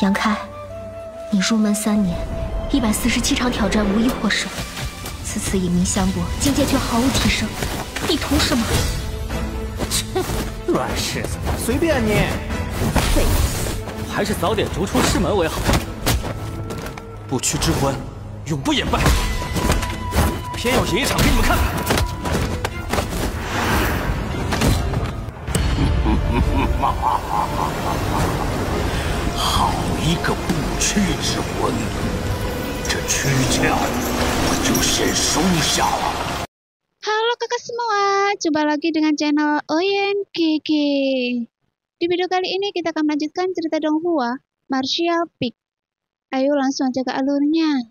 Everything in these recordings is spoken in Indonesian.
杨开，你入门三年，一百四十七场挑战无一获胜，此次以命相搏，境界却毫无提升，你图什么？乱世子，随便你。废物，还是早点逐出师门为好。不屈之魂，永不言败，偏要赢一场给你们看看。好。Halo kakak semua, coba lagi dengan channel Oyen Kiki. Di video kali ini kita akan melanjutkan cerita Donghua, Martial Peak. Ayo langsung aja ke alurnya.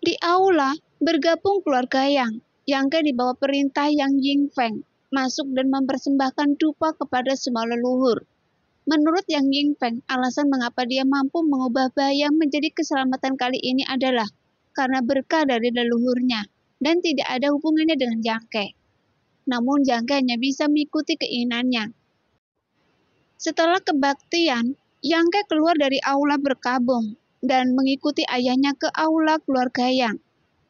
Di aula bergabung keluarga Yang. Yang di dibawa perintah Yang Ying Feng masuk dan mempersembahkan dupa kepada semua leluhur. Menurut Yang Yingpeng, alasan mengapa dia mampu mengubah bahaya menjadi keselamatan kali ini adalah karena berkah dari leluhurnya dan tidak ada hubungannya dengan jangke. Namun jangke hanya bisa mengikuti keinginannya. Setelah kebaktian, Yangke keluar dari aula berkabung dan mengikuti ayahnya ke aula keluarga Yang.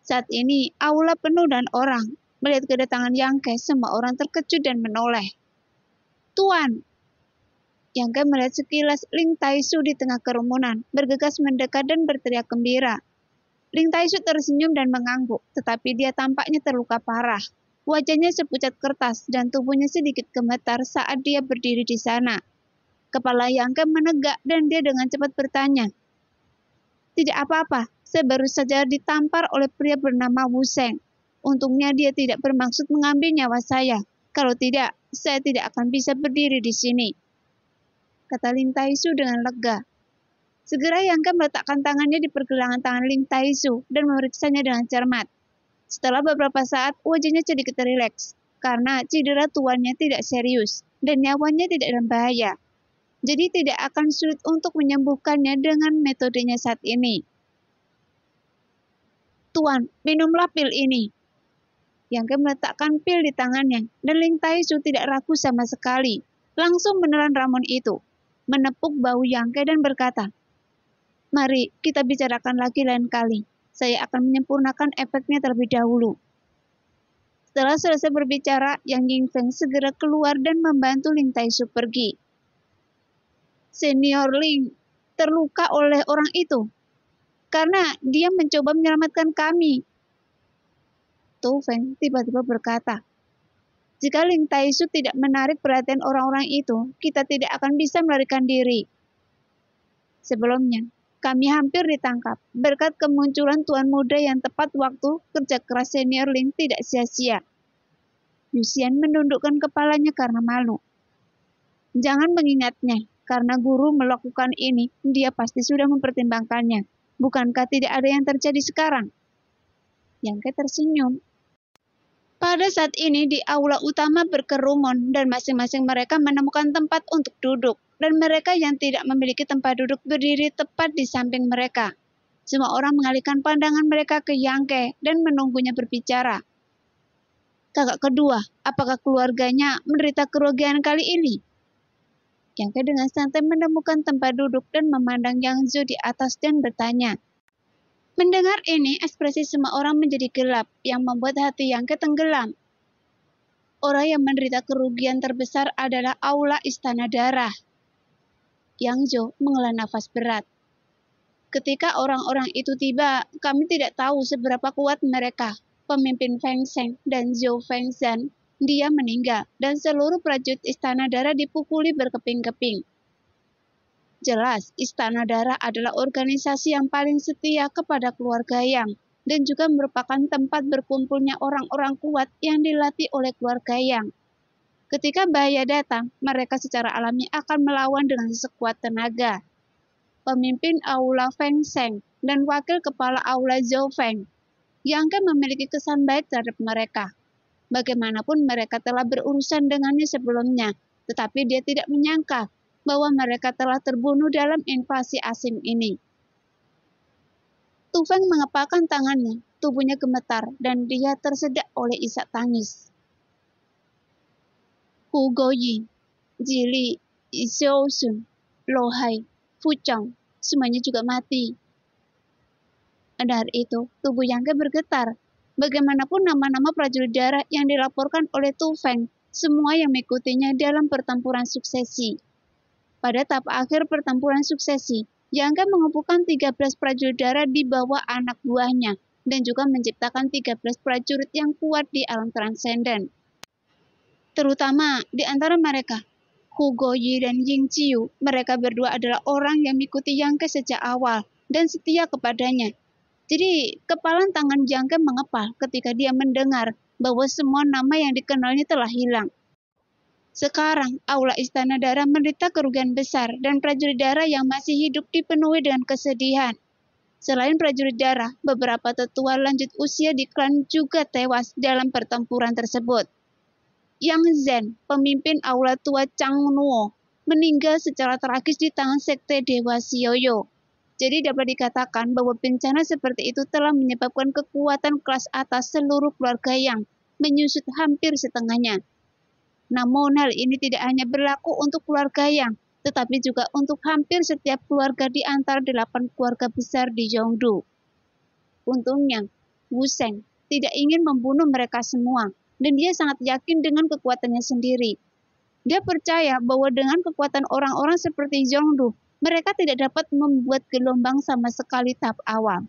Saat ini, aula penuh dan orang. Melihat kedatangan Yangke, semua orang terkejut dan menoleh. Tuan, yang Ken melihat sekilas Ling Taishu di tengah kerumunan, bergegas mendekat dan berteriak gembira. Ling Taishu tersenyum dan mengangguk, tetapi dia tampaknya terluka parah. Wajahnya sepucat kertas dan tubuhnya sedikit gemetar saat dia berdiri di sana. Kepala Yang Ken menegak dan dia dengan cepat bertanya, Tidak apa-apa, saya baru saja ditampar oleh pria bernama Wu Seng. Untungnya dia tidak bermaksud mengambil nyawa saya. Kalau tidak, saya tidak akan bisa berdiri di sini kata Tai Su dengan lega. Segera Yang Yangka meletakkan tangannya di pergelangan tangan Tai Su dan memeriksanya dengan cermat. Setelah beberapa saat, wajahnya sedikit rileks karena cedera tuannya tidak serius dan nyawanya tidak dalam bahaya. Jadi tidak akan sulit untuk menyembuhkannya dengan metodenya saat ini. Tuan, minumlah pil ini. Yang Yangke meletakkan pil di tangannya dan Ling Su tidak ragu sama sekali. Langsung menelan ramon itu menepuk bahu yangke dan berkata, Mari kita bicarakan lagi lain kali. Saya akan menyempurnakan efeknya terlebih dahulu. Setelah selesai berbicara, Yang Yingfeng segera keluar dan membantu Ling su pergi. Senior Ling terluka oleh orang itu karena dia mencoba menyelamatkan kami. Tu Feng tiba-tiba berkata, jika Ling Tai Su tidak menarik perhatian orang-orang itu, kita tidak akan bisa melarikan diri. Sebelumnya, kami hampir ditangkap. Berkat kemunculan tuan muda yang tepat waktu, kerja keras senior Ling tidak sia-sia. Yusian menundukkan kepalanya karena malu. Jangan mengingatnya, karena guru melakukan ini, dia pasti sudah mempertimbangkannya. Bukankah tidak ada yang terjadi sekarang? Yang ke tersenyum pada saat ini di aula utama berkerumun dan masing-masing mereka menemukan tempat untuk duduk dan mereka yang tidak memiliki tempat duduk berdiri tepat di samping mereka. Semua orang mengalihkan pandangan mereka ke Yangke dan menunggunya berbicara. Kakak kedua, apakah keluarganya menderita kerugian kali ini? Yangke dengan santai menemukan tempat duduk dan memandang Yang di atas dan bertanya, Mendengar ini, ekspresi semua orang menjadi gelap yang membuat hati yang ketenggelam. Orang yang menderita kerugian terbesar adalah aula istana darah. Yang Jo menghela nafas berat. Ketika orang-orang itu tiba, kami tidak tahu seberapa kuat mereka. Pemimpin Feng Sheng dan Zhou Feng Zhan, dia meninggal dan seluruh prajurit istana darah dipukuli berkeping-keping. Jelas, Istana Darah adalah organisasi yang paling setia kepada keluarga yang dan juga merupakan tempat berkumpulnya orang-orang kuat yang dilatih oleh keluarga yang. Ketika bahaya datang, mereka secara alami akan melawan dengan sekuat tenaga. Pemimpin Aula Feng Seng dan Wakil Kepala Aula Zhou Feng, yang kan memiliki kesan baik terhadap mereka. Bagaimanapun mereka telah berurusan dengannya sebelumnya, tetapi dia tidak menyangka bahwa mereka telah terbunuh dalam invasi asing ini. Tufeng mengepalkan tangannya, tubuhnya gemetar, dan dia tersedak oleh isak tangis. Hu Goyi, Jili, Li, Sun, Lo Hai, Fu Chang, semuanya juga mati. Dari itu, tubuh Yangke bergetar. Bagaimanapun nama-nama prajurit darah yang dilaporkan oleh Tufeng, semua yang mengikutinya dalam pertempuran suksesi pada tahap akhir pertempuran suksesi. Jangka mengumpulkan 13 prajurit darat di bawah anak buahnya dan juga menciptakan 13 prajurit yang kuat di alam transenden. Terutama di antara mereka, Hugo Yi dan Ying Chiu, mereka berdua adalah orang yang mengikuti Yangke sejak awal dan setia kepadanya. Jadi, kepalan tangan Yangke mengepal ketika dia mendengar bahwa semua nama yang dikenalnya telah hilang. Sekarang, aula istana darah menderita kerugian besar dan prajurit darah yang masih hidup dipenuhi dengan kesedihan. Selain prajurit darah, beberapa tetua lanjut usia di klan juga tewas dalam pertempuran tersebut. Yang Zen, pemimpin aula tua Chang Changnuo, meninggal secara tragis di tangan sekte Dewa Sioyo. Jadi dapat dikatakan bahwa bencana seperti itu telah menyebabkan kekuatan kelas atas seluruh keluarga yang menyusut hampir setengahnya. Namun hal ini tidak hanya berlaku untuk keluarga yang, tetapi juga untuk hampir setiap keluarga di antara delapan keluarga besar di Yongdu. Untungnya, Wu Seng tidak ingin membunuh mereka semua, dan dia sangat yakin dengan kekuatannya sendiri. Dia percaya bahwa dengan kekuatan orang-orang seperti Yongdu, mereka tidak dapat membuat gelombang sama sekali tahap awal.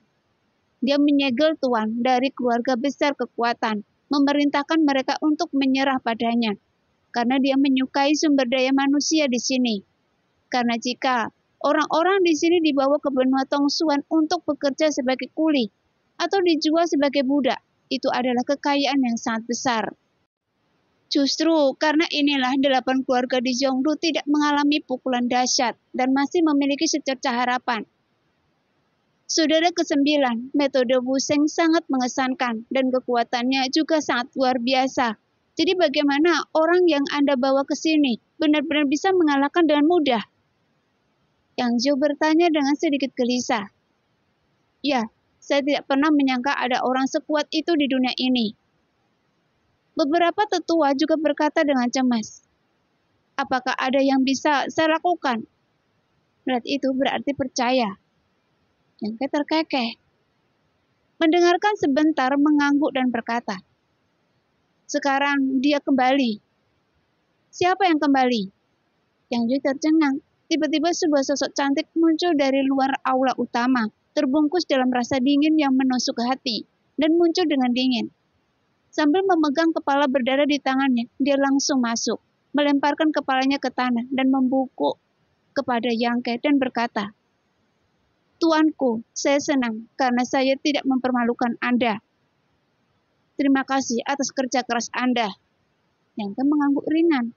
Dia menyegel tuan dari keluarga besar kekuatan, memerintahkan mereka untuk menyerah padanya, karena dia menyukai sumber daya manusia di sini. Karena jika orang-orang di sini dibawa ke benua Tongsuan untuk bekerja sebagai kuli atau dijual sebagai budak, itu adalah kekayaan yang sangat besar. Justru karena inilah delapan keluarga di Zhongdu tidak mengalami pukulan dahsyat dan masih memiliki secerca harapan. Saudara kesembilan, metode Wuseng sangat mengesankan dan kekuatannya juga sangat luar biasa jadi bagaimana orang yang Anda bawa ke sini benar-benar bisa mengalahkan dengan mudah? Yang Jo bertanya dengan sedikit gelisah. Ya, saya tidak pernah menyangka ada orang sekuat itu di dunia ini. Beberapa tetua juga berkata dengan cemas, apakah ada yang bisa saya lakukan? Berat itu berarti percaya. Yang terkekeh. Mendengarkan sebentar mengangguk dan berkata, sekarang dia kembali. Siapa yang kembali? Yang Yu tercengang. Tiba-tiba sebuah sosok cantik muncul dari luar aula utama, terbungkus dalam rasa dingin yang menusuk hati, dan muncul dengan dingin. Sambil memegang kepala berdarah di tangannya, dia langsung masuk, melemparkan kepalanya ke tanah dan membungkuk kepada Yangke dan berkata, Tuanku, saya senang karena saya tidak mempermalukan Anda. Terima kasih atas kerja keras Anda yang mengangguk ringan.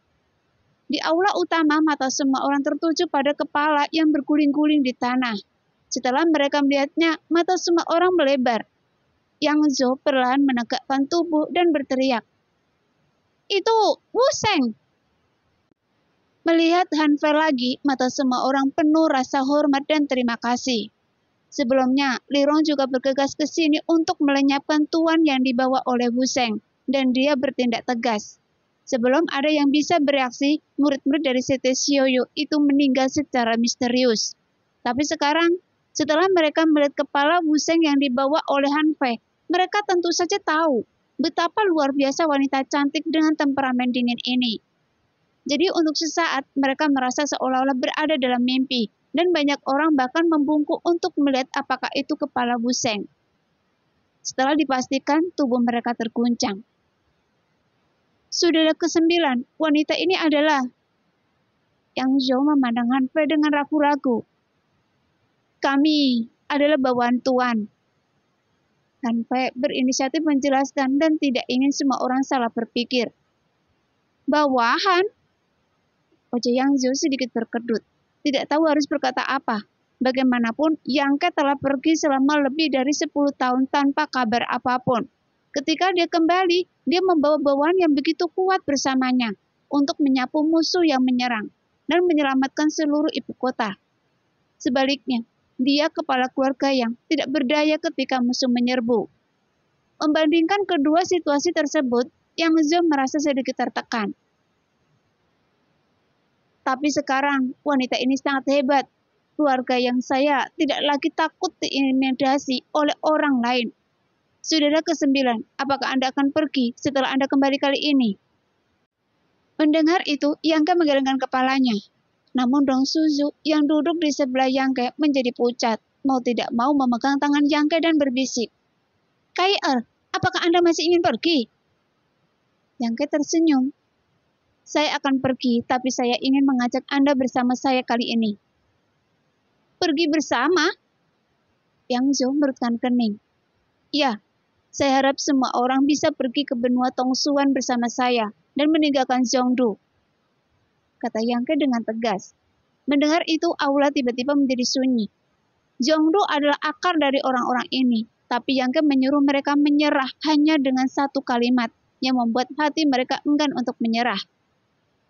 Di aula utama mata semua orang tertuju pada kepala yang berguling-guling di tanah. Setelah mereka melihatnya, mata semua orang melebar. Yang Zhou perlahan menegakkan tubuh dan berteriak. Itu Seng! Melihat Fei lagi, mata semua orang penuh rasa hormat dan terima kasih. Sebelumnya, Lirong juga bergegas ke sini untuk melenyapkan tuan yang dibawa oleh Wuseng, dan dia bertindak tegas. Sebelum ada yang bisa bereaksi, murid-murid dari Sete Shioyu itu meninggal secara misterius. Tapi sekarang, setelah mereka melihat kepala Wuseng yang dibawa oleh Han Fei, mereka tentu saja tahu betapa luar biasa wanita cantik dengan temperamen dingin ini. Jadi untuk sesaat mereka merasa seolah-olah berada dalam mimpi, dan banyak orang bahkan membungkuk untuk melihat apakah itu kepala buseng. Setelah dipastikan tubuh mereka terguncang. Saudara kesembilan, wanita ini adalah Yang Zhou memandang Hanfei dengan ragu-ragu. Kami adalah bawaan Tuan. Hanfei berinisiatif menjelaskan dan tidak ingin semua orang salah berpikir. Bawahan? Wajah Yang Zhou sedikit berkedut tidak tahu harus berkata apa. Bagaimanapun, Yangke telah pergi selama lebih dari 10 tahun tanpa kabar apapun. Ketika dia kembali, dia membawa bawaan yang begitu kuat bersamanya untuk menyapu musuh yang menyerang dan menyelamatkan seluruh ibu kota. Sebaliknya, dia kepala keluarga yang tidak berdaya ketika musuh menyerbu. Membandingkan kedua situasi tersebut, Yang Zhou merasa sedikit tertekan. Tapi sekarang wanita ini sangat hebat. Keluarga yang saya tidak lagi takut diintimidasi oleh orang lain. Saudara kesembilan, apakah Anda akan pergi setelah Anda kembali kali ini? Mendengar itu, Yangke menggelengkan kepalanya. Namun Dong Suzu yang duduk di sebelah Yangke menjadi pucat, mau tidak mau memegang tangan Yangke dan berbisik. Kai'er, apakah Anda masih ingin pergi? Yangke tersenyum saya akan pergi, tapi saya ingin mengajak Anda bersama saya kali ini. Pergi bersama? Yang Zhou merutkan kening. Ya, saya harap semua orang bisa pergi ke benua Tongsuan bersama saya dan meninggalkan Zhongdu. Kata Yang Ke dengan tegas. Mendengar itu, aula tiba-tiba menjadi sunyi. Zhongdu adalah akar dari orang-orang ini, tapi Yang Ke menyuruh mereka menyerah hanya dengan satu kalimat yang membuat hati mereka enggan untuk menyerah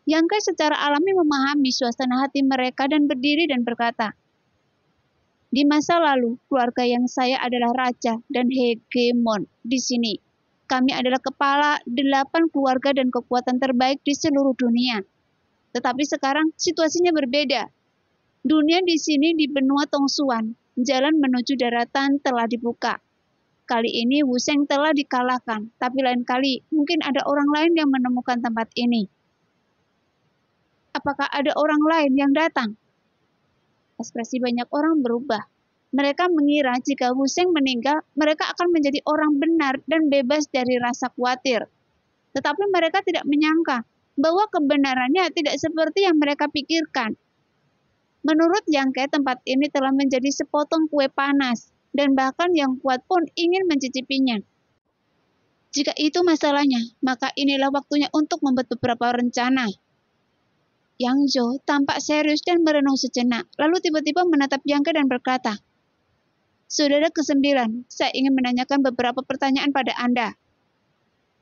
yang kaya secara alami memahami suasana hati mereka dan berdiri dan berkata, di masa lalu, keluarga yang saya adalah raja dan hegemon di sini. Kami adalah kepala delapan keluarga dan kekuatan terbaik di seluruh dunia. Tetapi sekarang situasinya berbeda. Dunia di sini di benua Tongsuan, jalan menuju daratan telah dibuka. Kali ini Wuseng telah dikalahkan, tapi lain kali mungkin ada orang lain yang menemukan tempat ini apakah ada orang lain yang datang? Ekspresi banyak orang berubah. Mereka mengira jika Hussein meninggal, mereka akan menjadi orang benar dan bebas dari rasa khawatir. Tetapi mereka tidak menyangka bahwa kebenarannya tidak seperti yang mereka pikirkan. Menurut Yangke, tempat ini telah menjadi sepotong kue panas, dan bahkan yang kuat pun ingin mencicipinya. Jika itu masalahnya, maka inilah waktunya untuk membuat beberapa rencana yang Zhou tampak serius dan merenung sejenak, lalu tiba-tiba menatap Ke dan berkata, Saudara kesembilan, saya ingin menanyakan beberapa pertanyaan pada Anda.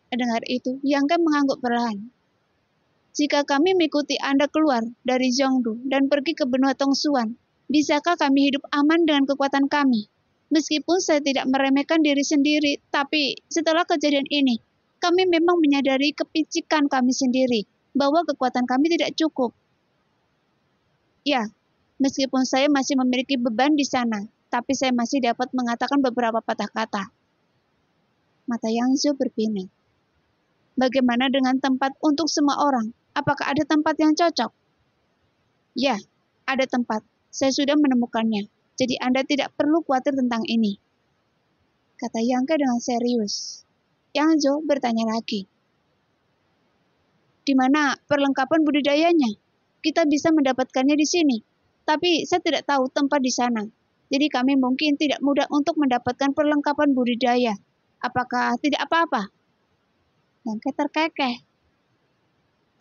Mendengar itu, Ke mengangguk perlahan. Jika kami mengikuti Anda keluar dari Zhongdu dan pergi ke benua Tongsuan, bisakah kami hidup aman dengan kekuatan kami? Meskipun saya tidak meremehkan diri sendiri, tapi setelah kejadian ini, kami memang menyadari kepicikan kami sendiri bahwa kekuatan kami tidak cukup. Ya, meskipun saya masih memiliki beban di sana, tapi saya masih dapat mengatakan beberapa patah kata. Mata Yangzu berpindah. Bagaimana dengan tempat untuk semua orang? Apakah ada tempat yang cocok? Ya, ada tempat. Saya sudah menemukannya. Jadi Anda tidak perlu khawatir tentang ini. Kata Yangka dengan serius. Yangzu bertanya lagi di mana perlengkapan budidayanya. Kita bisa mendapatkannya di sini, tapi saya tidak tahu tempat di sana. Jadi kami mungkin tidak mudah untuk mendapatkan perlengkapan budidaya. Apakah tidak apa-apa? Yang terkekeh.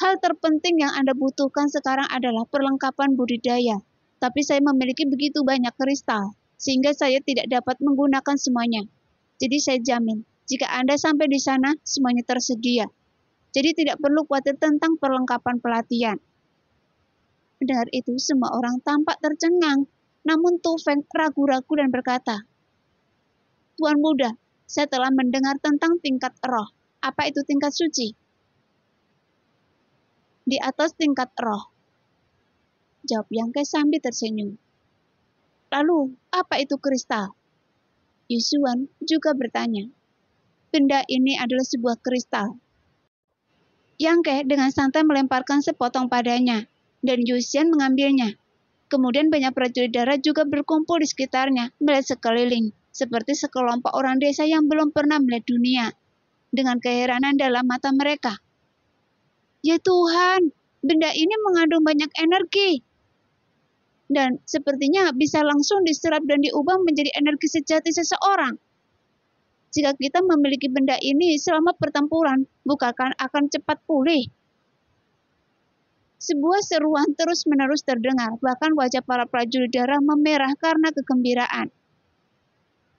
Hal terpenting yang Anda butuhkan sekarang adalah perlengkapan budidaya. Tapi saya memiliki begitu banyak kristal, sehingga saya tidak dapat menggunakan semuanya. Jadi saya jamin, jika Anda sampai di sana, semuanya tersedia jadi tidak perlu khawatir tentang perlengkapan pelatihan. Mendengar itu, semua orang tampak tercengang. Namun Tu Feng ragu-ragu dan berkata, Tuan Muda, saya telah mendengar tentang tingkat roh. Apa itu tingkat suci? Di atas tingkat roh. Jawab Yang Kai sambil tersenyum. Lalu, apa itu kristal? Yusuan juga bertanya. Benda ini adalah sebuah kristal yang Ke dengan santai melemparkan sepotong padanya, dan Yuxian mengambilnya. Kemudian banyak prajurit darat juga berkumpul di sekitarnya, melihat sekeliling, seperti sekelompok orang desa yang belum pernah melihat dunia, dengan keheranan dalam mata mereka. Ya Tuhan, benda ini mengandung banyak energi. Dan sepertinya bisa langsung diserap dan diubah menjadi energi sejati seseorang. Jika kita memiliki benda ini selama pertempuran, bukakan akan cepat pulih. Sebuah seruan terus-menerus terdengar, bahkan wajah para prajurit darah memerah karena kegembiraan.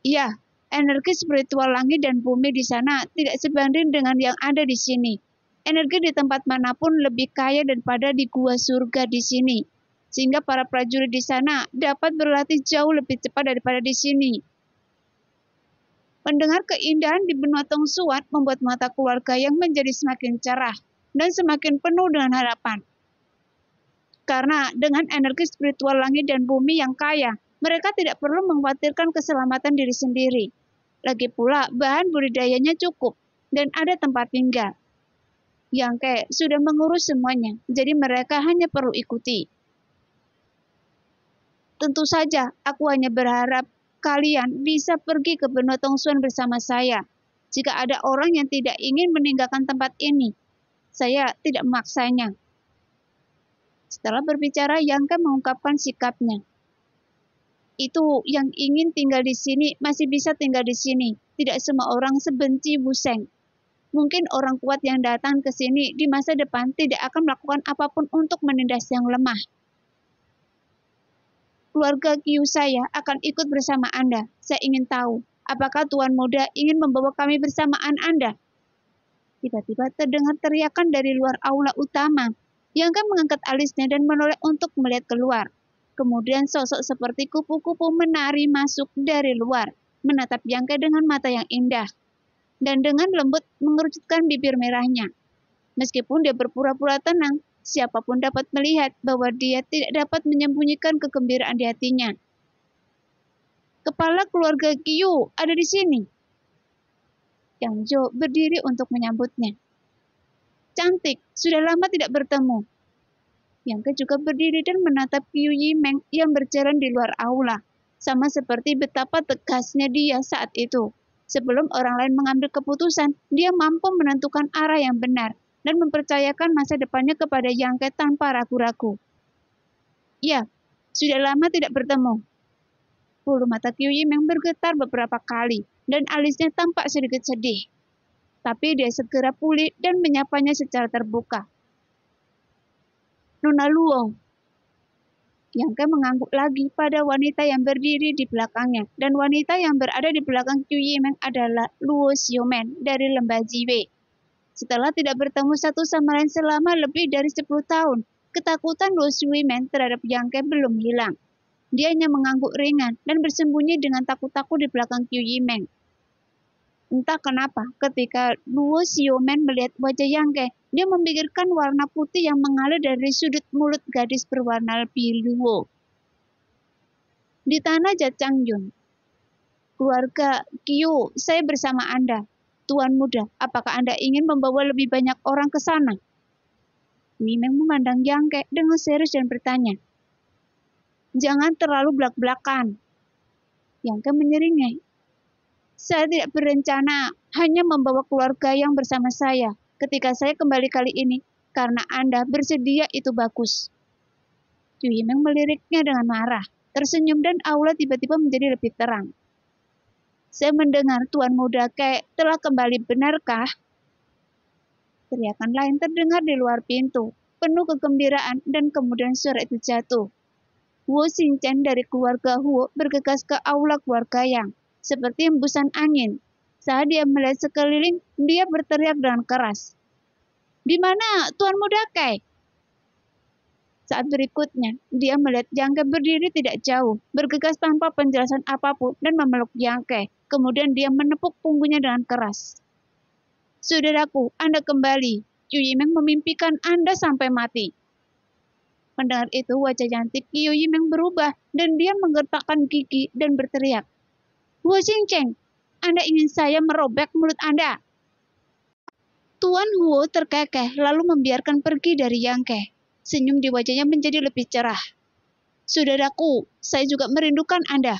Ya, energi spiritual langit dan bumi di sana tidak sebanding dengan yang ada di sini. Energi di tempat manapun lebih kaya daripada di gua surga di sini, sehingga para prajurit di sana dapat berlatih jauh lebih cepat daripada di sini. Mendengar keindahan di benua Tengsuat membuat mata keluarga yang menjadi semakin cerah dan semakin penuh dengan harapan. Karena dengan energi spiritual langit dan bumi yang kaya, mereka tidak perlu mengkhawatirkan keselamatan diri sendiri. Lagi pula, bahan budidayanya cukup dan ada tempat tinggal. Yang ke sudah mengurus semuanya, jadi mereka hanya perlu ikuti. Tentu saja, aku hanya berharap kalian bisa pergi ke benua Tongsuan bersama saya. Jika ada orang yang tidak ingin meninggalkan tempat ini, saya tidak memaksanya. Setelah berbicara, Yangka mengungkapkan sikapnya. Itu yang ingin tinggal di sini masih bisa tinggal di sini. Tidak semua orang sebenci Buseng. Mungkin orang kuat yang datang ke sini di masa depan tidak akan melakukan apapun untuk menindas yang lemah keluarga saya akan ikut bersama Anda. Saya ingin tahu, apakah Tuan Muda ingin membawa kami bersamaan Anda? Tiba-tiba terdengar teriakan dari luar aula utama. Yang mengangkat alisnya dan menoleh untuk melihat keluar. Kemudian sosok seperti kupu-kupu menari masuk dari luar, menatap Yangke dengan mata yang indah. Dan dengan lembut mengerucutkan bibir merahnya. Meskipun dia berpura-pura tenang, siapapun dapat melihat bahwa dia tidak dapat menyembunyikan kegembiraan di hatinya. Kepala keluarga Kiyu ada di sini. Yang Jo berdiri untuk menyambutnya. Cantik, sudah lama tidak bertemu. Yang Ke juga berdiri dan menatap Kiyu Yimeng yang berjalan di luar aula. Sama seperti betapa tegasnya dia saat itu. Sebelum orang lain mengambil keputusan, dia mampu menentukan arah yang benar dan mempercayakan masa depannya kepada Yang Ke tanpa ragu-ragu. Ya, sudah lama tidak bertemu. Bulu mata Kyuyi memang bergetar beberapa kali dan alisnya tampak sedikit sedih. Tapi dia segera pulih dan menyapanya secara terbuka. Nona Luong. Yangke mengangguk lagi pada wanita yang berdiri di belakangnya dan wanita yang berada di belakang Kyuyi Meng adalah Luo Xiumen dari lembah Jiwei setelah tidak bertemu satu sama lain selama lebih dari 10 tahun. Ketakutan Lucy Wiman terhadap Yang Ke belum hilang. Dia hanya mengangguk ringan dan bersembunyi dengan takut-takut di belakang Qiu Yimeng. Entah kenapa, ketika Luo Xiumen melihat wajah Yang Ke, dia memikirkan warna putih yang mengalir dari sudut mulut gadis berwarna biru. Di tanah Jacang keluarga Qiu, saya bersama Anda, tuan muda, apakah Anda ingin membawa lebih banyak orang ke sana? Mimeng memandang Yangke dengan serius dan bertanya, Jangan terlalu belak-belakan. Yangke menyeringai. Saya tidak berencana, hanya membawa keluarga yang bersama saya ketika saya kembali kali ini, karena Anda bersedia itu bagus. Yimeng meliriknya dengan marah, tersenyum dan aula tiba-tiba menjadi lebih terang. Saya mendengar Tuan Muda Mudakai telah kembali benarkah? Teriakan lain terdengar di luar pintu, penuh kegembiraan dan kemudian suara itu jatuh. Huo Xinchen dari keluarga Huo bergegas ke aula keluarga yang seperti embusan angin. Saat dia melihat sekeliling, dia berteriak dengan keras. Di mana Tuan Muda Mudakai? saat berikutnya, dia melihat Jangke berdiri tidak jauh, bergegas tanpa penjelasan apapun dan memeluk Jangke. Kemudian dia menepuk punggungnya dengan keras. Saudaraku, Anda kembali. Yu Yimeng memimpikan Anda sampai mati. Mendengar itu, wajah cantik Yu Yimeng berubah dan dia menggertakkan gigi dan berteriak. Wu Xingcheng, Anda ingin saya merobek mulut Anda? Tuan Huo terkekeh lalu membiarkan pergi dari Yangkeh. Senyum di wajahnya menjadi lebih cerah. Saudaraku, saya juga merindukan Anda.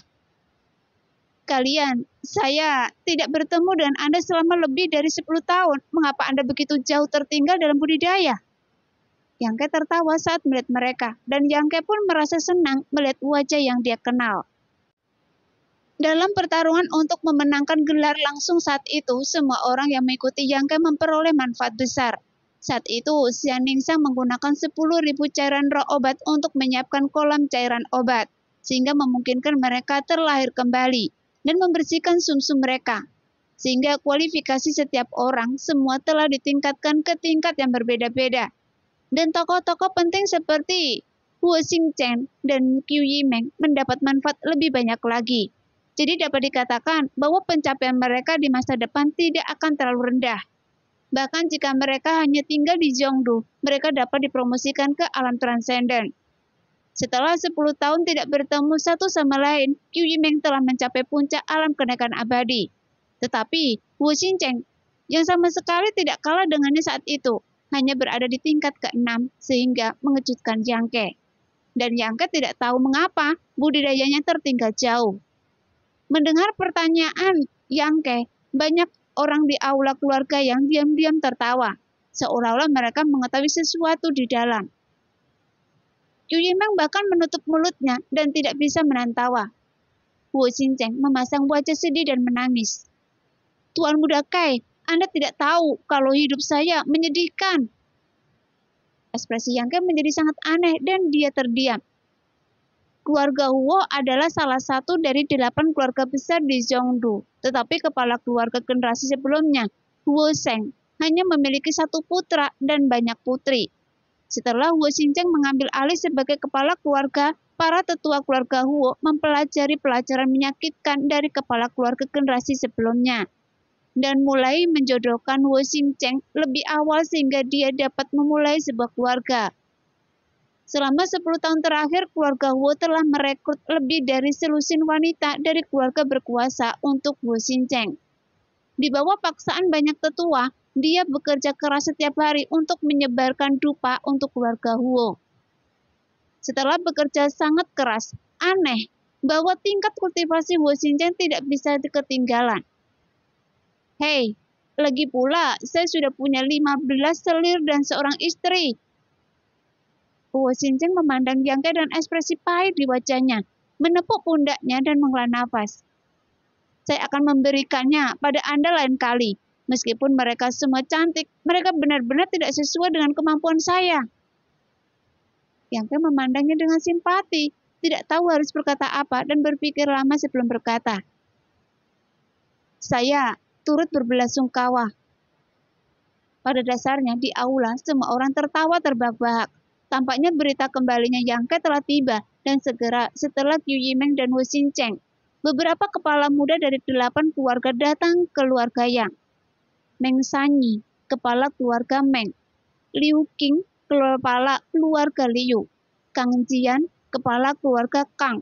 Kalian, saya tidak bertemu dengan Anda selama lebih dari 10 tahun. Mengapa Anda begitu jauh tertinggal dalam budidaya? Yangke tertawa saat melihat mereka, dan Yangke pun merasa senang melihat wajah yang dia kenal. Dalam pertarungan untuk memenangkan gelar langsung saat itu, semua orang yang mengikuti Yangke memperoleh manfaat besar, saat itu, Ningsang menggunakan 10.000 cairan roh obat untuk menyiapkan kolam cairan obat, sehingga memungkinkan mereka terlahir kembali dan membersihkan sumsum -sum mereka. Sehingga kualifikasi setiap orang semua telah ditingkatkan ke tingkat yang berbeda-beda. Dan tokoh-tokoh penting seperti Xing Chen dan Qiu Yimeng mendapat manfaat lebih banyak lagi. Jadi dapat dikatakan bahwa pencapaian mereka di masa depan tidak akan terlalu rendah. Bahkan jika mereka hanya tinggal di Jongdu, mereka dapat dipromosikan ke alam transenden. Setelah 10 tahun tidak bertemu satu sama lain, Qiu Yimeng telah mencapai puncak alam kenaikan abadi. Tetapi Wu Xincheng yang sama sekali tidak kalah dengannya saat itu, hanya berada di tingkat ke-6 sehingga mengejutkan Yang Ke. Dan Yang Ke tidak tahu mengapa budidayanya tertinggal jauh. Mendengar pertanyaan Yang Ke, banyak orang di aula keluarga yang diam-diam tertawa, seolah-olah mereka mengetahui sesuatu di dalam. Yu Yimeng bahkan menutup mulutnya dan tidak bisa menahan tawa. Wu Xincheng memasang wajah sedih dan menangis. Tuan Muda Kai, Anda tidak tahu kalau hidup saya menyedihkan. Ekspresi Yang Kai menjadi sangat aneh dan dia terdiam Keluarga Huo adalah salah satu dari delapan keluarga besar di Zhongdu, tetapi kepala keluarga generasi sebelumnya, Huo Sheng, hanya memiliki satu putra dan banyak putri. Setelah Huo Xinjiang mengambil alih sebagai kepala keluarga, para tetua keluarga Huo mempelajari pelajaran menyakitkan dari kepala keluarga generasi sebelumnya dan mulai menjodohkan Huo Xinjiang lebih awal sehingga dia dapat memulai sebuah keluarga. Selama 10 tahun terakhir, keluarga Wu telah merekrut lebih dari selusin wanita dari keluarga berkuasa untuk Wu Xincheng. Di bawah paksaan banyak tetua, dia bekerja keras setiap hari untuk menyebarkan dupa untuk keluarga Wu. Setelah bekerja sangat keras, aneh bahwa tingkat kultivasi Wu Xincheng tidak bisa ketinggalan. Hei, lagi pula saya sudah punya 15 selir dan seorang istri Wu Xinjing memandang Yang Kai dan ekspresi pahit di wajahnya, menepuk pundaknya dan menghela nafas. Saya akan memberikannya pada Anda lain kali. Meskipun mereka semua cantik, mereka benar-benar tidak sesuai dengan kemampuan saya. Yang Kai memandangnya dengan simpati, tidak tahu harus berkata apa dan berpikir lama sebelum berkata. Saya turut berbelasungkawa. Pada dasarnya di aula semua orang tertawa terbahak-bahak. Tampaknya berita kembalinya Yang Ke telah tiba dan segera setelah Yu Yimeng dan Wu Xincheng, beberapa kepala muda dari delapan keluarga datang ke keluarga Yang. Meng Sanyi, kepala keluarga Meng. Liu Qing, kepala keluarga Liu. Kang Jian, kepala keluarga Kang.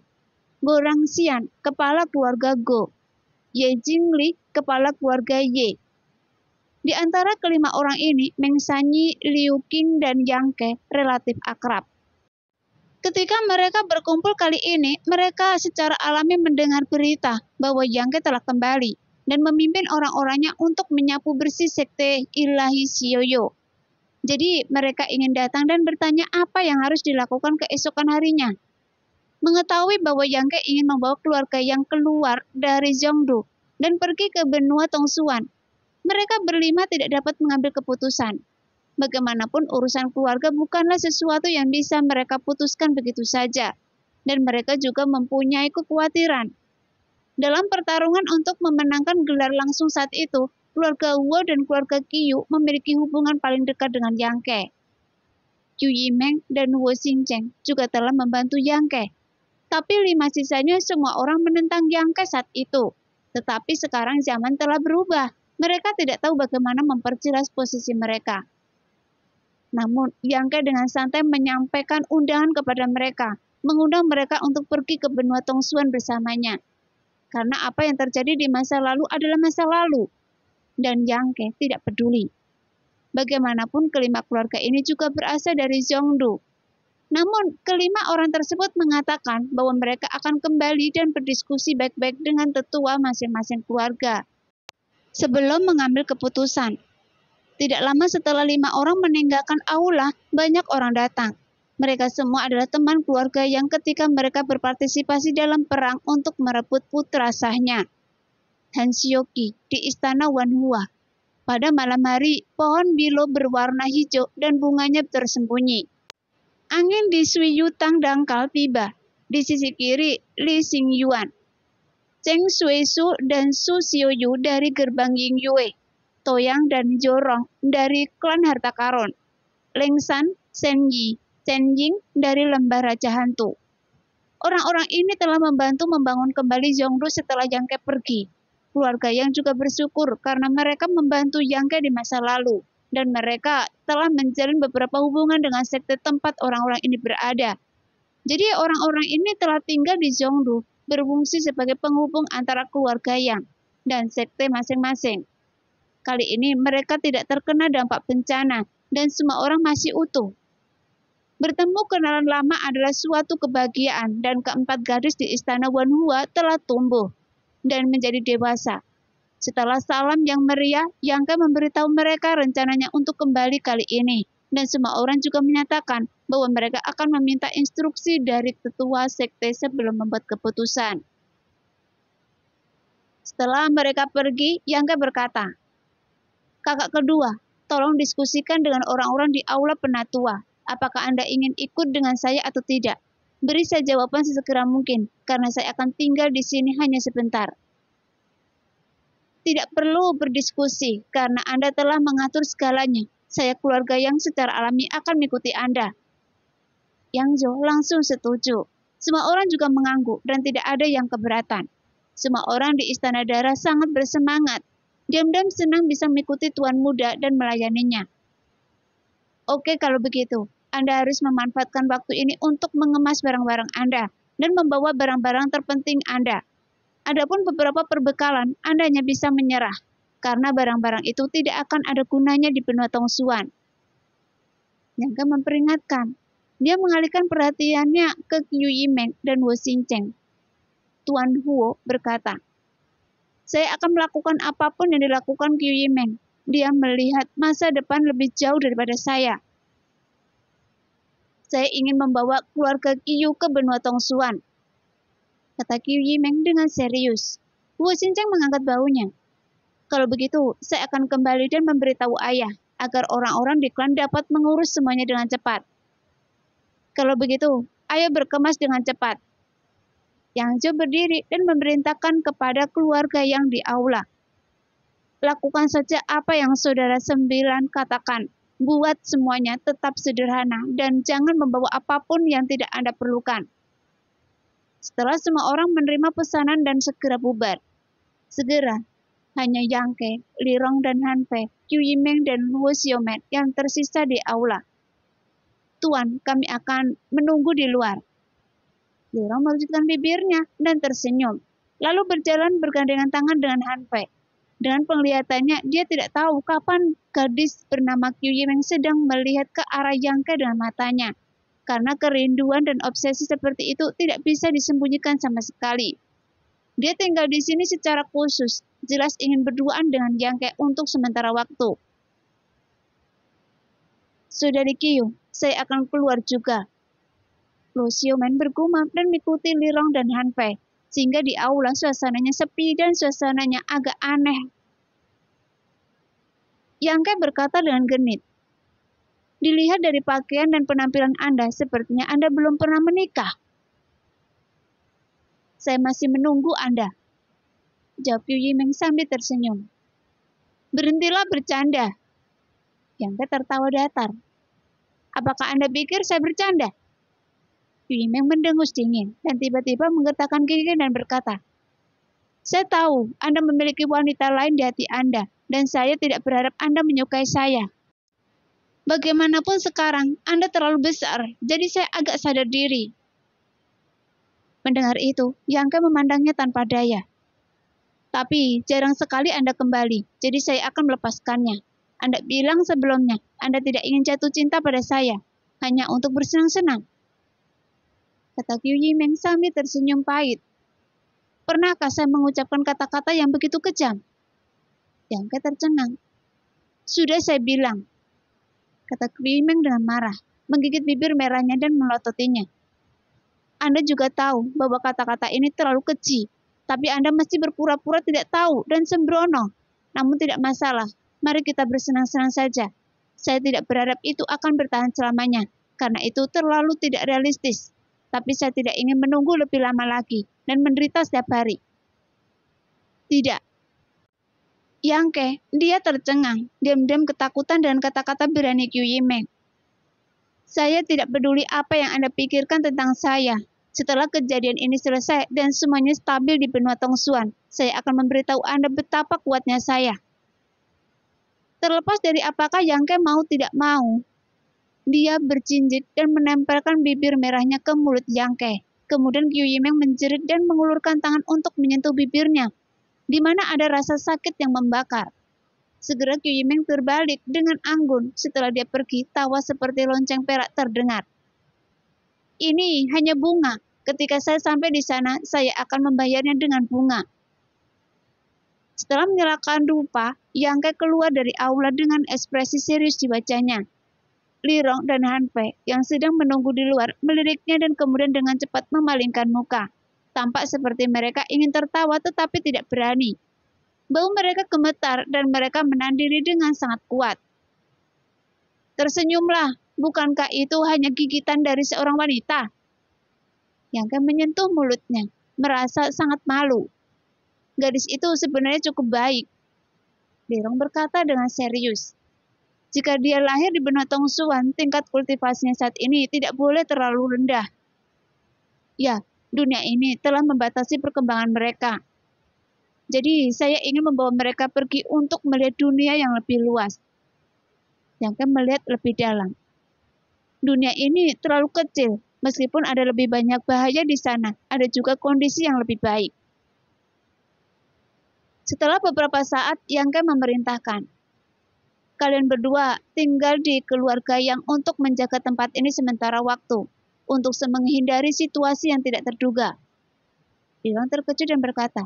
Rang Xian, kepala keluarga Go. Ye Jingli, kepala keluarga Ye. Di antara kelima orang ini, Meng Sanyi, Liu Qing, dan Yang Ke relatif akrab. Ketika mereka berkumpul kali ini, mereka secara alami mendengar berita bahwa Yang Ke telah kembali dan memimpin orang-orangnya untuk menyapu bersih sekte Ilahi Siyoyo. Jadi mereka ingin datang dan bertanya apa yang harus dilakukan keesokan harinya. Mengetahui bahwa Yang Ke ingin membawa keluarga yang keluar dari Zhongdu dan pergi ke benua Tongsuan, mereka berlima tidak dapat mengambil keputusan. Bagaimanapun urusan keluarga bukanlah sesuatu yang bisa mereka putuskan begitu saja. Dan mereka juga mempunyai kekhawatiran. Dalam pertarungan untuk memenangkan gelar langsung saat itu, keluarga Wu dan keluarga Kiyu memiliki hubungan paling dekat dengan Yang Ke. Yu Yimeng dan Wu Xingcheng juga telah membantu Yang Ke. Tapi lima sisanya semua orang menentang Yang Ke saat itu. Tetapi sekarang zaman telah berubah. Mereka tidak tahu bagaimana memperjelas posisi mereka. Namun, Yangke dengan santai menyampaikan undangan kepada mereka, mengundang mereka untuk pergi ke benua Tongsuan bersamanya. Karena apa yang terjadi di masa lalu adalah masa lalu, dan Yangke tidak peduli. Bagaimanapun kelima keluarga ini juga berasal dari Zhongdu. Namun, kelima orang tersebut mengatakan bahwa mereka akan kembali dan berdiskusi baik-baik dengan tetua masing-masing keluarga sebelum mengambil keputusan. Tidak lama setelah lima orang meninggalkan aula, banyak orang datang. Mereka semua adalah teman keluarga yang ketika mereka berpartisipasi dalam perang untuk merebut putra sahnya. Hansyoki di istana Wanhua. Pada malam hari, pohon bilo berwarna hijau dan bunganya tersembunyi. Angin di Suiyutang dangkal tiba. Di sisi kiri, Li Xingyuan. Cheng Shui su dan Su Xiu-yu dari gerbang Ying Yue, Toyang dan Jorong dari klan Harta Karun, Lengsan, Shen Yi, Chen Ying dari lembah Raja Hantu. Orang-orang ini telah membantu membangun kembali Zhongdu setelah Yang Ke pergi. Keluarga Yang juga bersyukur karena mereka membantu Yang Ke di masa lalu dan mereka telah menjalin beberapa hubungan dengan sekte tempat orang-orang ini berada. Jadi orang-orang ini telah tinggal di Zhongdu berfungsi sebagai penghubung antara keluarga yang dan sekte masing-masing. Kali ini mereka tidak terkena dampak bencana dan semua orang masih utuh. Bertemu kenalan lama adalah suatu kebahagiaan dan keempat gadis di istana Wanhua telah tumbuh dan menjadi dewasa. Setelah salam yang meriah, Yangka memberitahu mereka rencananya untuk kembali kali ini dan semua orang juga menyatakan bahwa mereka akan meminta instruksi dari tetua sekte sebelum membuat keputusan. Setelah mereka pergi, Yangga berkata, Kakak kedua, tolong diskusikan dengan orang-orang di aula penatua. Apakah Anda ingin ikut dengan saya atau tidak? Beri saya jawaban sesegera mungkin, karena saya akan tinggal di sini hanya sebentar. Tidak perlu berdiskusi, karena Anda telah mengatur segalanya saya keluarga yang secara alami akan mengikuti Anda. Yang Jo langsung setuju. Semua orang juga mengangguk dan tidak ada yang keberatan. Semua orang di istana darah sangat bersemangat. Diam-diam senang bisa mengikuti tuan muda dan melayaninya. Oke kalau begitu, Anda harus memanfaatkan waktu ini untuk mengemas barang-barang Anda dan membawa barang-barang terpenting Anda. Adapun beberapa perbekalan, Anda hanya bisa menyerah karena barang-barang itu tidak akan ada gunanya di benua Tongsuan. Yang ke memperingatkan, dia mengalihkan perhatiannya ke Qiu Yimeng dan Wu Xincheng. Tuan Huo berkata, saya akan melakukan apapun yang dilakukan Qiu Yimeng. Dia melihat masa depan lebih jauh daripada saya. Saya ingin membawa keluarga Qiu ke benua Suan." Kata Qiu Yimeng dengan serius. Wu Xincheng mengangkat baunya. Kalau begitu, saya akan kembali dan memberitahu ayah agar orang-orang di klan dapat mengurus semuanya dengan cepat. Kalau begitu, ayah berkemas dengan cepat. Yang Jo berdiri dan memerintahkan kepada keluarga yang di aula. Lakukan saja apa yang saudara sembilan katakan. Buat semuanya tetap sederhana dan jangan membawa apapun yang tidak Anda perlukan. Setelah semua orang menerima pesanan dan segera bubar. Segera, hanya Yangke, Lirong dan Hanfe, Qiu Yimeng dan Wu Xiomen yang tersisa di aula. Tuan, kami akan menunggu di luar. Lirong melucutkan bibirnya dan tersenyum, lalu berjalan bergandengan tangan dengan Hanfe. Dengan penglihatannya, dia tidak tahu kapan gadis bernama Qiu Yimeng sedang melihat ke arah Yangke dengan matanya. Karena kerinduan dan obsesi seperti itu tidak bisa disembunyikan sama sekali. Dia tinggal di sini secara khusus, jelas ingin berduaan dengan Yangke untuk sementara waktu. Sudah Kiyu, saya akan keluar juga. Lucio Men bergumam dan mengikuti Lirong dan Hanfei, sehingga di aula suasananya sepi dan suasananya agak aneh. Yangke berkata dengan genit, Dilihat dari pakaian dan penampilan Anda, sepertinya Anda belum pernah menikah. Saya masih menunggu Anda. Jawab Yu Yiming sambil tersenyum. Berhentilah bercanda. Yang tertawa datar. Apakah Anda pikir saya bercanda? Yu Yiming mendengus dingin dan tiba-tiba menggetarkan gigi dan berkata, Saya tahu Anda memiliki wanita lain di hati Anda dan saya tidak berharap Anda menyukai saya. Bagaimanapun sekarang, Anda terlalu besar, jadi saya agak sadar diri. Mendengar itu, Yangka memandangnya tanpa daya. Tapi jarang sekali Anda kembali, jadi saya akan melepaskannya. Anda bilang sebelumnya, Anda tidak ingin jatuh cinta pada saya, hanya untuk bersenang-senang. Kata Qiu Yimeng sambil tersenyum pahit. Pernahkah saya mengucapkan kata-kata yang begitu kejam? Yangka tercengang. Sudah saya bilang, kata Qiu Yimeng dengan marah, menggigit bibir merahnya dan melototinya. Anda juga tahu bahwa kata-kata ini terlalu kecil, tapi Anda masih berpura-pura tidak tahu dan sembrono. Namun tidak masalah, mari kita bersenang-senang saja. Saya tidak berharap itu akan bertahan selamanya, karena itu terlalu tidak realistis. Tapi saya tidak ingin menunggu lebih lama lagi dan menderita setiap hari. Tidak. Yangke, dia tercengang, diam-diam ketakutan dan kata-kata berani Yimeng. Saya tidak peduli apa yang Anda pikirkan tentang saya. Setelah kejadian ini selesai dan semuanya stabil di benua Tongsuan, saya akan memberitahu Anda betapa kuatnya saya. Terlepas dari apakah Yang Ke mau tidak mau, dia berjinjit dan menempelkan bibir merahnya ke mulut Yang Ke. Kemudian Kyu Yimeng menjerit dan mengulurkan tangan untuk menyentuh bibirnya, di mana ada rasa sakit yang membakar. Segera Qiu Yiming terbalik dengan anggun. Setelah dia pergi, tawa seperti lonceng perak terdengar. Ini hanya bunga. Ketika saya sampai di sana, saya akan membayarnya dengan bunga. Setelah menyerahkan dupa, Yangke keluar dari aula dengan ekspresi serius di wajahnya. Rong dan Hanpe yang sedang menunggu di luar meliriknya dan kemudian dengan cepat memalingkan muka. Tampak seperti mereka ingin tertawa tetapi tidak berani bau mereka gemetar dan mereka menandiri dengan sangat kuat. Tersenyumlah, bukankah itu hanya gigitan dari seorang wanita? Yang menyentuh mulutnya, merasa sangat malu. Gadis itu sebenarnya cukup baik. Derong berkata dengan serius, jika dia lahir di benua Suan, tingkat kultivasinya saat ini tidak boleh terlalu rendah. Ya, dunia ini telah membatasi perkembangan mereka. Jadi saya ingin membawa mereka pergi untuk melihat dunia yang lebih luas. Yang kan melihat lebih dalam. Dunia ini terlalu kecil, meskipun ada lebih banyak bahaya di sana, ada juga kondisi yang lebih baik. Setelah beberapa saat, Yangke memerintahkan, kalian berdua tinggal di keluarga yang untuk menjaga tempat ini sementara waktu, untuk menghindari situasi yang tidak terduga. Bilang terkejut dan berkata,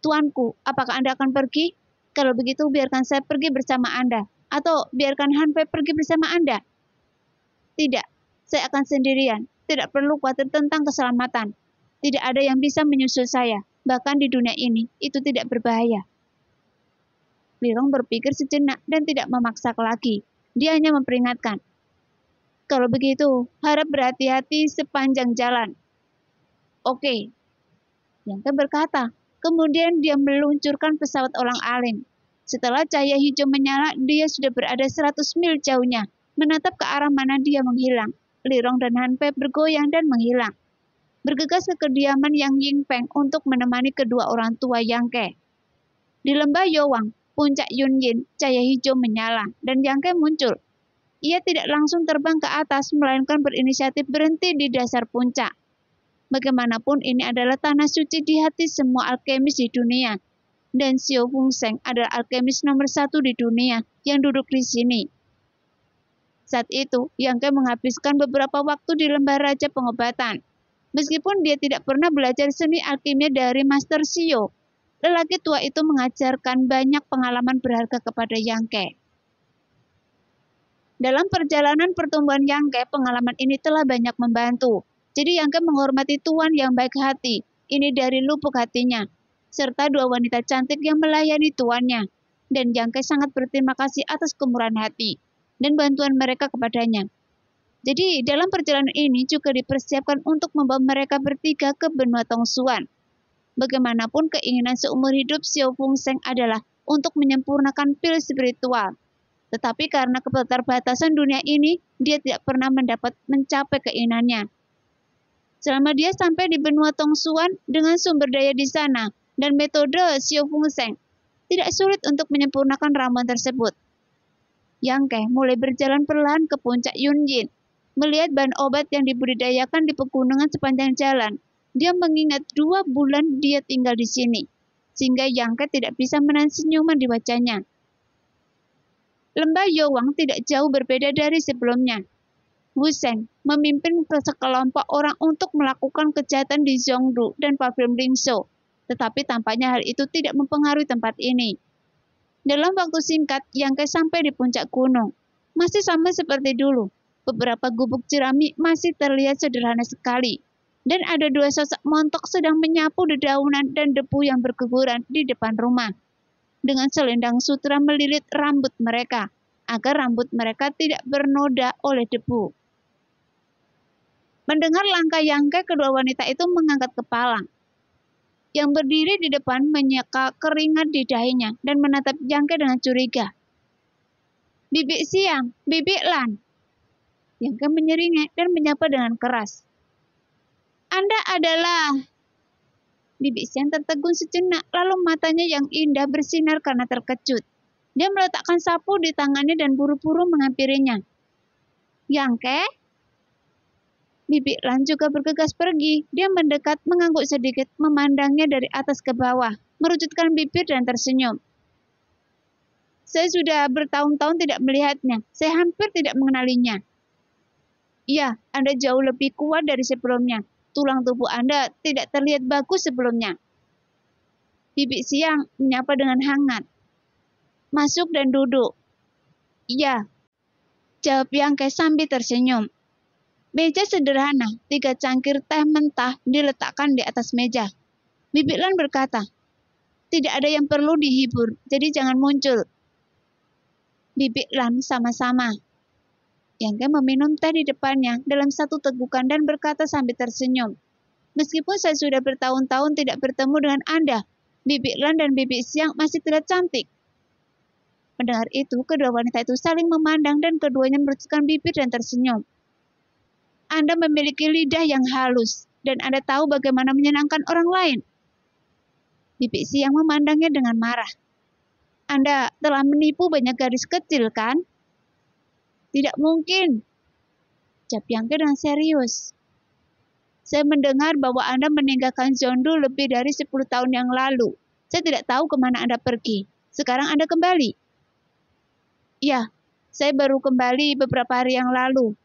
Tuanku, apakah Anda akan pergi? Kalau begitu biarkan saya pergi bersama Anda. Atau biarkan Hanpei pergi bersama Anda. Tidak, saya akan sendirian. Tidak perlu khawatir tentang keselamatan. Tidak ada yang bisa menyusul saya. Bahkan di dunia ini, itu tidak berbahaya. Lirong berpikir sejenak dan tidak memaksa lagi. Dia hanya memperingatkan. Kalau begitu, harap berhati-hati sepanjang jalan. Oke. Okay. Yang berkata, Kemudian dia meluncurkan pesawat orang alim. Setelah cahaya hijau menyala, dia sudah berada 100 mil jauhnya, menatap ke arah mana dia menghilang. Lirong dan Hanpe bergoyang dan menghilang. Bergegas ke kediaman Yang Yingpeng untuk menemani kedua orang tua Yang Ke. Di lembah Yowang, puncak Yun Yin, cahaya hijau menyala, dan Yang Ke muncul. Ia tidak langsung terbang ke atas, melainkan berinisiatif berhenti di dasar puncak. Bagaimanapun ini adalah tanah suci di hati semua alkemis di dunia. Dan Xiao Fung adalah alkemis nomor satu di dunia yang duduk di sini. Saat itu, Yang Ke menghabiskan beberapa waktu di lembah Raja Pengobatan. Meskipun dia tidak pernah belajar seni alkimia dari Master Xiao. lelaki tua itu mengajarkan banyak pengalaman berharga kepada Yang Ke. Dalam perjalanan pertumbuhan Yang Ke, pengalaman ini telah banyak membantu. Jadi yang ke menghormati tuan yang baik hati, ini dari lubuk hatinya, serta dua wanita cantik yang melayani tuannya. Dan yang ke sangat berterima kasih atas kemurahan hati dan bantuan mereka kepadanya. Jadi dalam perjalanan ini juga dipersiapkan untuk membawa mereka bertiga ke benua Tongsuan. Bagaimanapun keinginan seumur hidup Xiao Fung Seng adalah untuk menyempurnakan pil spiritual. Tetapi karena keterbatasan dunia ini, dia tidak pernah mendapat mencapai keinginannya selama dia sampai di benua Tongsuan dengan sumber daya di sana dan metode Xiu Seng. Tidak sulit untuk menyempurnakan ramuan tersebut. Yang Keh mulai berjalan perlahan ke puncak Yunjin, melihat bahan obat yang dibudidayakan di pegunungan sepanjang jalan. Dia mengingat dua bulan dia tinggal di sini, sehingga Yang Keh tidak bisa menahan senyuman di wajahnya. Lembah Yowang tidak jauh berbeda dari sebelumnya. Hussein memimpin sekelompok orang untuk melakukan kejahatan di Zhongdu dan Pavilion Ringso, tetapi tampaknya hal itu tidak mempengaruhi tempat ini. Dalam waktu singkat, yang Kai sampai di puncak gunung. Masih sama seperti dulu, beberapa gubuk jerami masih terlihat sederhana sekali, dan ada dua sosok montok sedang menyapu dedaunan dan debu yang berguguran di depan rumah. Dengan selendang sutra melilit rambut mereka, agar rambut mereka tidak bernoda oleh debu. Mendengar langkah Yangke, kedua wanita itu mengangkat kepala. Yang berdiri di depan menyeka keringat di dahinya dan menatap Yangke dengan curiga. Bibi siang, bibi lan. Yangke menyeringai dan menyapa dengan keras. Anda adalah... Bibi Siang, tertegun sejenak, lalu matanya yang indah bersinar karena terkejut. Dia meletakkan sapu di tangannya dan buru-buru menghampirinya. Yangke, Bibi Lan juga bergegas pergi. Dia mendekat, mengangguk sedikit, memandangnya dari atas ke bawah, merucutkan bibir dan tersenyum. Saya sudah bertahun-tahun tidak melihatnya. Saya hampir tidak mengenalinya. Iya, Anda jauh lebih kuat dari sebelumnya. Tulang tubuh Anda tidak terlihat bagus sebelumnya. Bibi Siang menyapa dengan hangat. Masuk dan duduk. Iya. Jawab Yang Ke sambil tersenyum. Meja sederhana, tiga cangkir teh mentah diletakkan di atas meja. Bibi Lan berkata, tidak ada yang perlu dihibur, jadi jangan muncul. Bibi Lan sama-sama. Yangga meminum teh di depannya dalam satu tegukan dan berkata sambil tersenyum. Meskipun saya sudah bertahun-tahun tidak bertemu dengan Anda, Bibi Lan dan Bibi Siang masih terlihat cantik. Mendengar itu, kedua wanita itu saling memandang dan keduanya merucukkan bibir dan tersenyum. Anda memiliki lidah yang halus dan Anda tahu bagaimana menyenangkan orang lain. Bibi Siang memandangnya dengan marah. Anda telah menipu banyak garis kecil, kan? Tidak mungkin. Cap yang dengan serius. Saya mendengar bahwa Anda meninggalkan Zondu lebih dari 10 tahun yang lalu. Saya tidak tahu kemana Anda pergi. Sekarang Anda kembali. Ya, saya baru kembali beberapa hari yang lalu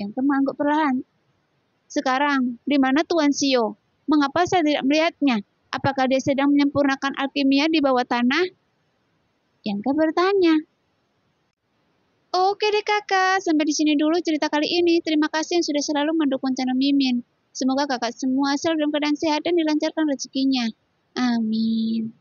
yang termangguk perlahan. Sekarang, di mana Tuan Sio? Mengapa saya tidak melihatnya? Apakah dia sedang menyempurnakan alkimia di bawah tanah? Yang bertanya. Oke deh kakak, sampai di sini dulu cerita kali ini. Terima kasih yang sudah selalu mendukung channel Mimin. Semoga kakak semua selalu dalam keadaan sehat dan dilancarkan rezekinya. Amin.